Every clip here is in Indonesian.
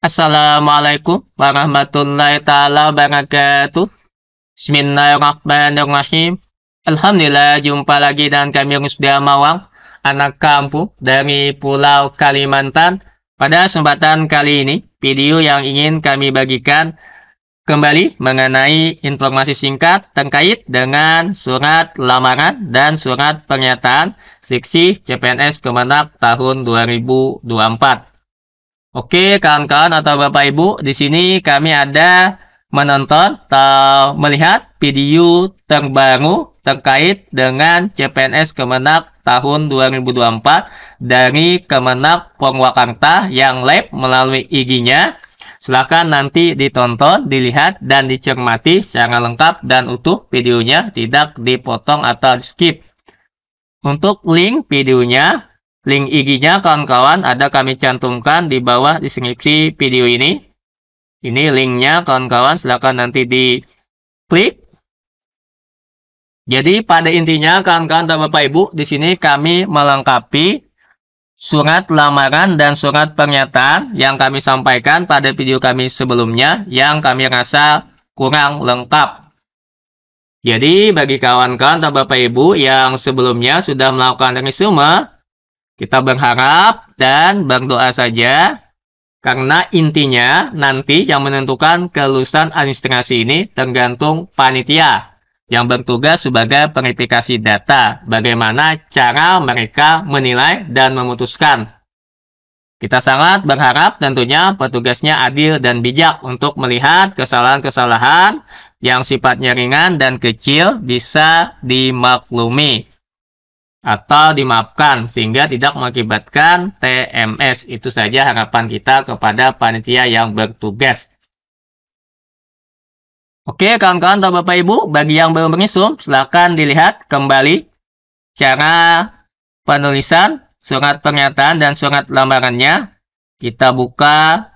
Assalamualaikum warahmatullahi taala wabarakatuh. Bismillahirrahmanirrahim. Alhamdulillah jumpa lagi dan kami sudah Mawang, anak kampung dari Pulau Kalimantan. Pada kesempatan kali ini, video yang ingin kami bagikan kembali mengenai informasi singkat terkait dengan surat lamaran dan surat pernyataan seksi CPNS Kemenak tahun 2024. Oke, kawan-kawan atau Bapak Ibu, di sini kami ada menonton atau melihat video terbaru terkait dengan CPNS Kemenak tahun 2024 dari Kemenak Purwakarta yang live melalui IG-nya. Silahkan nanti ditonton, dilihat, dan dicermati secara lengkap dan utuh videonya, tidak dipotong atau di skip. Untuk link videonya Link IG-nya kawan-kawan ada kami cantumkan di bawah di deskripsi video ini. Ini linknya kawan-kawan silahkan nanti di klik. Jadi pada intinya kawan-kawan dan Bapak Ibu di sini kami melengkapi surat lamaran dan surat pernyataan yang kami sampaikan pada video kami sebelumnya yang kami rasa kurang lengkap. Jadi bagi kawan-kawan dan Bapak Ibu yang sebelumnya sudah melakukan resume kita berharap dan berdoa saja karena intinya nanti yang menentukan kelulusan administrasi ini tergantung panitia yang bertugas sebagai verifikasi data. Bagaimana cara mereka menilai dan memutuskan. Kita sangat berharap tentunya petugasnya adil dan bijak untuk melihat kesalahan-kesalahan yang sifatnya ringan dan kecil bisa dimaklumi atau dimaafkan sehingga tidak mengakibatkan TMS. Itu saja harapan kita kepada panitia yang bertugas. Oke, kawan-kawan atau Bapak Ibu, bagi yang belum mengisum, silakan dilihat kembali cara penulisan surat pernyataan dan surat lamarannya. Kita buka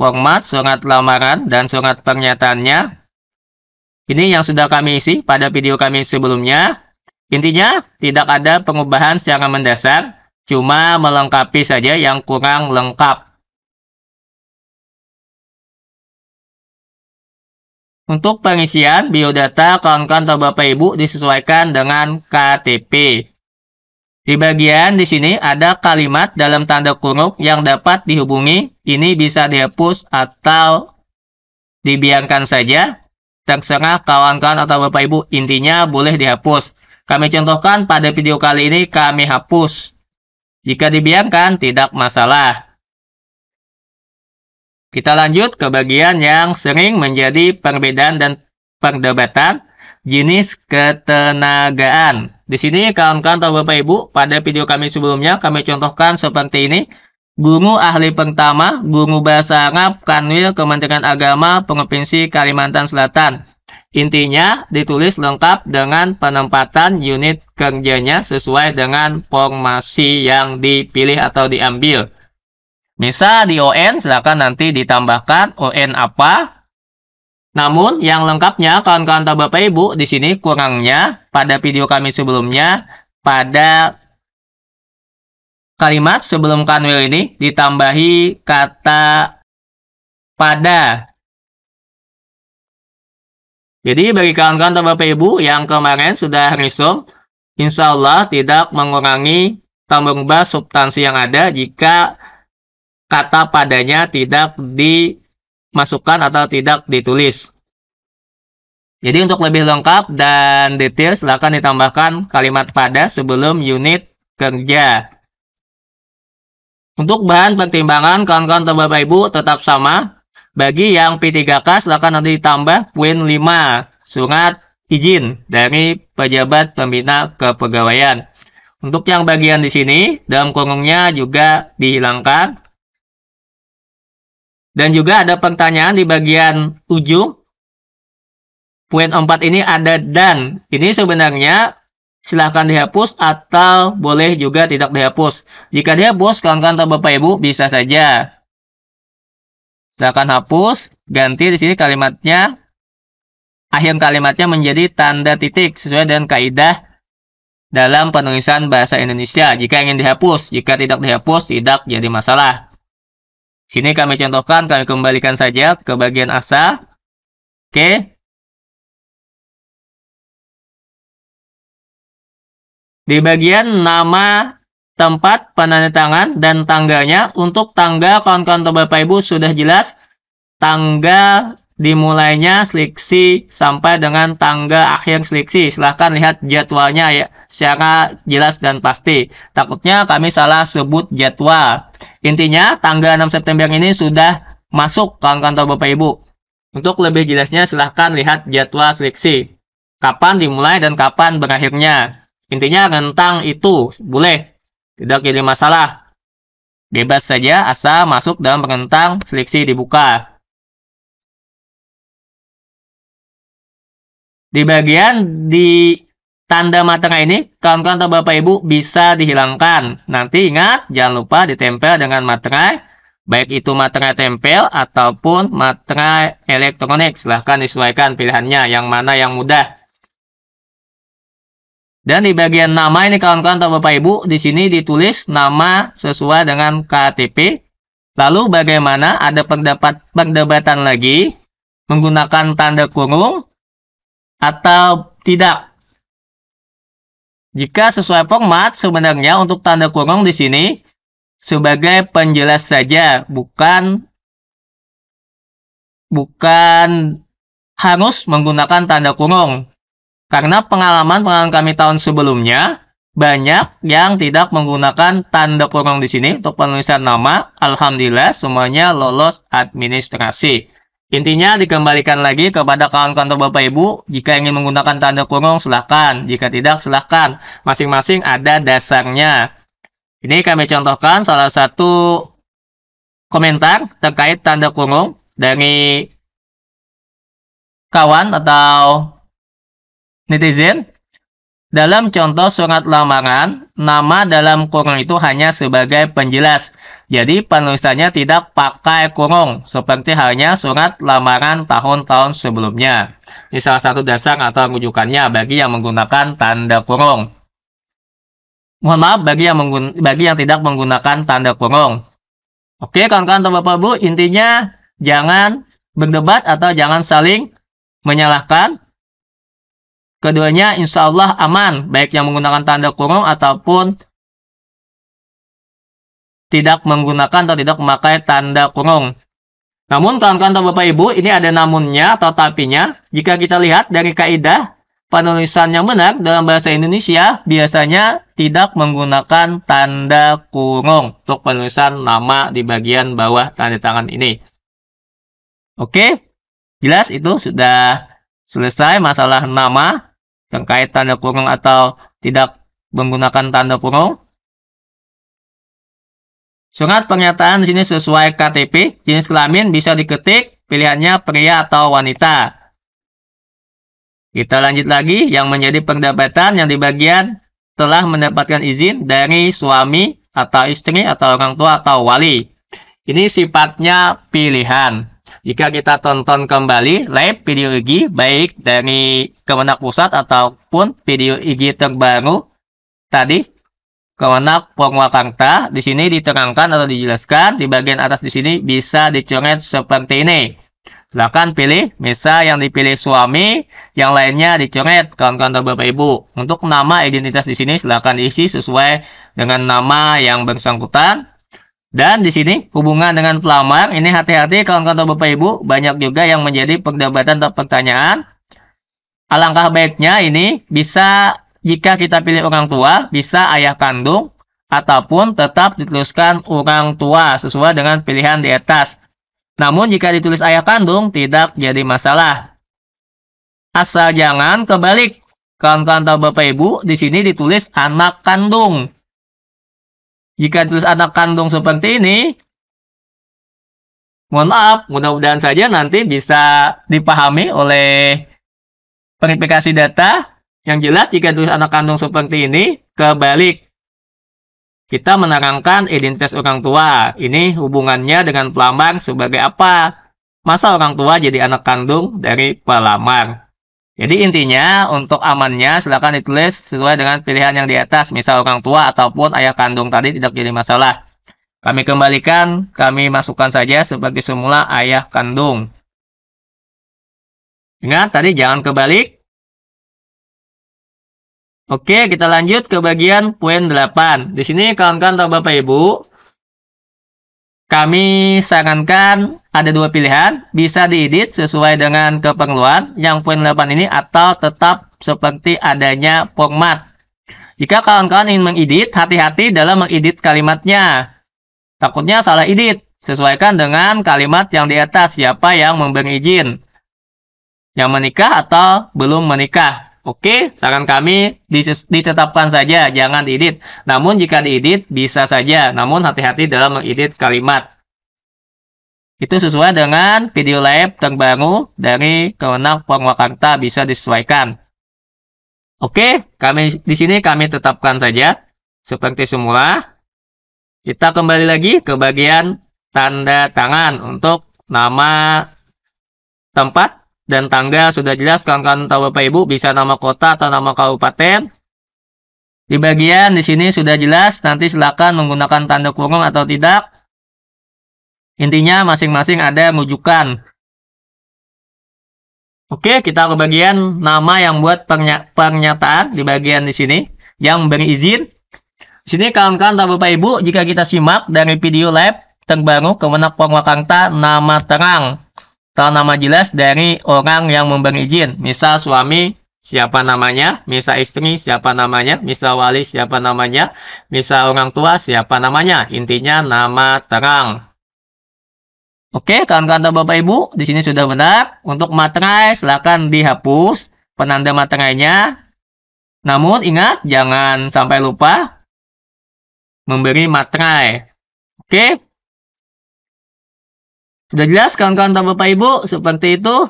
format surat lamaran dan surat pernyataannya. Ini yang sudah kami isi pada video kami sebelumnya. Intinya, tidak ada pengubahan secara mendasar, cuma melengkapi saja yang kurang lengkap. Untuk pengisian biodata kawan-kawan atau Bapak Ibu disesuaikan dengan KTP. Di bagian di sini ada kalimat dalam tanda kurung yang dapat dihubungi. Ini bisa dihapus atau dibiarkan saja. Terserah kawan-kawan atau Bapak Ibu, intinya boleh dihapus kami contohkan pada video kali ini kami hapus. Jika dibiarkan tidak masalah. Kita lanjut ke bagian yang sering menjadi perbedaan dan perdebatan jenis ketenagaan. Di sini kawan-kawan atau Bapak Ibu, pada video kami sebelumnya kami contohkan seperti ini. Guru ahli pertama, guru bahasa Arab, Kanwil, Kementerian Agama, Provinsi Kalimantan Selatan. Intinya ditulis lengkap dengan penempatan unit kerjanya sesuai dengan formasi yang dipilih atau diambil. Misal di ON silakan nanti ditambahkan ON apa. Namun yang lengkapnya kawan-kawan atau Bapak Ibu di sini kurangnya pada video kami sebelumnya pada kalimat sebelum kanwil ini ditambahi kata pada jadi bagi kawan-kawan dan Bapak Ibu yang kemarin sudah resume, insya Allah tidak mengurangi atau mengubah substansi yang ada jika kata padanya tidak dimasukkan atau tidak ditulis. Jadi untuk lebih lengkap dan detail silakan ditambahkan kalimat pada sebelum unit kerja. Untuk bahan pertimbangan kawan-kawan atau Bapak Ibu tetap sama, bagi yang P3K silakan nanti ditambah poin 5 surat izin dari pejabat pembina kepegawaian. Untuk yang bagian di sini, dalam kurungnya juga dihilangkan. Dan juga ada pertanyaan di bagian ujung. Poin 4 ini ada dan. Ini sebenarnya silahkan dihapus atau boleh juga tidak dihapus. Jika dihapus, kawan-kawan atau Bapak Ibu bisa saja Silakan hapus, ganti di sini kalimatnya akhir kalimatnya menjadi tanda titik sesuai dengan kaidah dalam penulisan bahasa Indonesia jika ingin dihapus. Jika tidak dihapus, tidak jadi masalah. Sini kami contohkan, kami kembalikan saja ke bagian asal Oke. Di bagian nama tempat penandatangan dan tangganya Untuk tanggal kawan-kawan atau Bapak Ibu sudah jelas Tangga dimulainya seleksi sampai dengan tangga akhir seleksi. Silahkan lihat jadwalnya ya secara jelas dan pasti. Takutnya kami salah sebut jadwal. Intinya tanggal 6 September ini sudah masuk kawan-kawan atau Bapak Ibu. Untuk lebih jelasnya silahkan lihat jadwal seleksi. Kapan dimulai dan kapan berakhirnya. Intinya rentang itu boleh tidak jadi masalah. Bebas saja asal masuk dalam rentang seleksi dibuka. Di bagian di tanda matang ini, kawan-kawan atau Bapak Ibu bisa dihilangkan. Nanti ingat, jangan lupa ditempel dengan materai, baik itu materai tempel ataupun materai elektronik. Silahkan disesuaikan pilihannya, yang mana yang mudah. Dan di bagian nama ini kawan-kawan atau Bapak Ibu, di sini ditulis nama sesuai dengan KTP. Lalu bagaimana ada pendapat perdebatan lagi menggunakan tanda kurung atau tidak? Jika sesuai format, sebenarnya untuk tanda kurung di sini sebagai penjelas saja, bukan bukan harus menggunakan tanda kurung. Karena pengalaman-pengalaman kami tahun sebelumnya, banyak yang tidak menggunakan tanda kurung di sini untuk penulisan nama. Alhamdulillah semuanya lolos administrasi. Intinya dikembalikan lagi kepada kawan kantor Bapak Ibu, jika ingin menggunakan tanda kurung silahkan, jika tidak silahkan. Masing-masing ada dasarnya. Ini kami contohkan salah satu komentar terkait tanda kurung dari kawan atau Netizen, dalam contoh surat lamaran, nama dalam kurung itu hanya sebagai penjelas. Jadi penulisannya tidak pakai kurung, seperti halnya surat lamaran tahun-tahun sebelumnya. Ini salah satu dasar atau rujukannya bagi yang menggunakan tanda kurung. Mohon maaf bagi yang, bagi yang tidak menggunakan tanda kurung. Oke, kawan-kawan atau bapak Bu, intinya jangan berdebat atau jangan saling menyalahkan Keduanya insya Allah aman, baik yang menggunakan tanda kurung ataupun tidak menggunakan atau tidak memakai tanda kurung. Namun kawan-kawan atau Bapak Ibu, ini ada namunnya atau tapinya. Jika kita lihat dari kaidah penulisan yang benar dalam bahasa Indonesia biasanya tidak menggunakan tanda kurung untuk penulisan nama di bagian bawah tanda tangan ini. Oke, jelas itu sudah selesai masalah nama terkait tanda kurung atau tidak menggunakan tanda kurung. Surat pernyataan di sini sesuai KTP, jenis kelamin bisa diketik, pilihannya pria atau wanita. Kita lanjut lagi yang menjadi pendapatan yang di bagian telah mendapatkan izin dari suami atau istri atau orang tua atau wali. Ini sifatnya pilihan. Jika kita tonton kembali live video IG baik dari Kemenak Pusat ataupun video IG terbaru tadi Kemenak Purwakarta di sini diterangkan atau dijelaskan di bagian atas di sini bisa dicoret seperti ini. Silakan pilih, misal yang dipilih suami, yang lainnya dicoret, kawan-kawan Bapak Ibu. Untuk nama identitas di sini silakan diisi sesuai dengan nama yang bersangkutan. Dan di sini hubungan dengan pelamar ini hati-hati kawan-kawan Bapak Ibu banyak juga yang menjadi perdebatan atau pertanyaan. Alangkah baiknya ini bisa jika kita pilih orang tua bisa ayah kandung ataupun tetap dituliskan orang tua sesuai dengan pilihan di atas. Namun jika ditulis ayah kandung tidak jadi masalah. Asal jangan kebalik. Kawan-kawan Bapak Ibu di sini ditulis anak kandung. Jika tulis anak kandung seperti ini, mohon maaf, mudah-mudahan saja nanti bisa dipahami oleh verifikasi data. Yang jelas, jika tulis anak kandung seperti ini, kebalik. Kita menerangkan identitas orang tua. Ini hubungannya dengan pelamar sebagai apa? Masa orang tua jadi anak kandung dari pelamar? Jadi intinya untuk amannya silahkan ditulis sesuai dengan pilihan yang di atas, misal orang tua ataupun ayah kandung tadi tidak jadi masalah. Kami kembalikan, kami masukkan saja seperti semula ayah kandung. Ingat tadi jangan kebalik. Oke, kita lanjut ke bagian poin 8. Di sini kawan-kawan atau Bapak Ibu, kami sarankan ada dua pilihan, bisa diedit sesuai dengan keperluan yang poin 8 ini atau tetap seperti adanya format. Jika kawan-kawan ingin mengedit, hati-hati dalam mengedit kalimatnya. Takutnya salah edit, sesuaikan dengan kalimat yang di atas siapa yang memberi izin. Yang menikah atau belum menikah. Oke, saran kami ditetapkan saja, jangan diedit. Namun jika diedit, bisa saja. Namun hati-hati dalam mengedit kalimat. Itu sesuai dengan video lab terbaru dari Kemenang Purwakarta bisa disesuaikan. Oke, kami di sini kami tetapkan saja seperti semula. Kita kembali lagi ke bagian tanda tangan untuk nama tempat dan tanggal sudah jelas kawan-kawan tahu Bapak Ibu bisa nama kota atau nama kabupaten. Di bagian di sini sudah jelas nanti silakan menggunakan tanda kurung atau tidak. Intinya masing-masing ada rujukan. Oke, kita ke bagian nama yang buat pernyataan di bagian di sini yang beri izin. Di sini kawan-kawan atau Bapak Ibu, jika kita simak dari video lab terbaru kemenang Purwakarta Nama Terang atau nama jelas dari orang yang memberi izin. Misal suami, siapa namanya, misal istri, siapa namanya, misal wali, siapa namanya, misal orang tua, siapa namanya. Intinya nama terang. Oke, kawan-kawan Bapak Ibu, di sini sudah benar. Untuk materai, silakan dihapus penanda materainya. Namun ingat, jangan sampai lupa memberi materai. Oke, sudah jelas kawan-kawan dan Bapak Ibu seperti itu.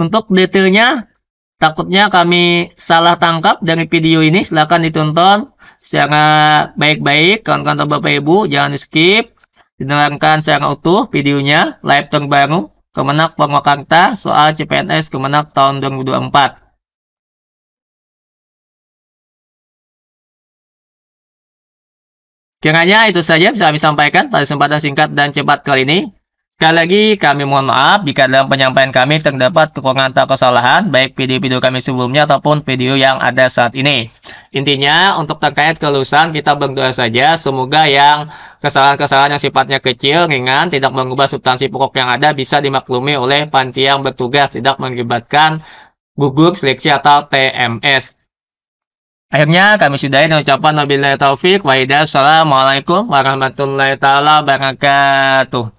Untuk detailnya takutnya kami salah tangkap dari video ini silahkan ditonton secara baik-baik kawan-kawan dan Bapak Ibu jangan di skip dengarkan secara utuh videonya live terbaru Kemenak Purwakarta soal CPNS Kemenak tahun 2024. Kiranya itu saja bisa kami sampaikan pada kesempatan singkat dan cepat kali ini. Sekali lagi kami mohon maaf jika dalam penyampaian kami terdapat kekurangan atau kesalahan baik video-video kami sebelumnya ataupun video yang ada saat ini. Intinya untuk terkait kelulusan kita berdoa saja semoga yang kesalahan-kesalahan yang sifatnya kecil, ringan, tidak mengubah substansi pokok yang ada bisa dimaklumi oleh panti yang bertugas tidak mengibatkan gugur seleksi atau TMS. Akhirnya kami sudahi dengan ucapan Nabi taufik Waidah. Assalamualaikum warahmatullahi wabarakatuh.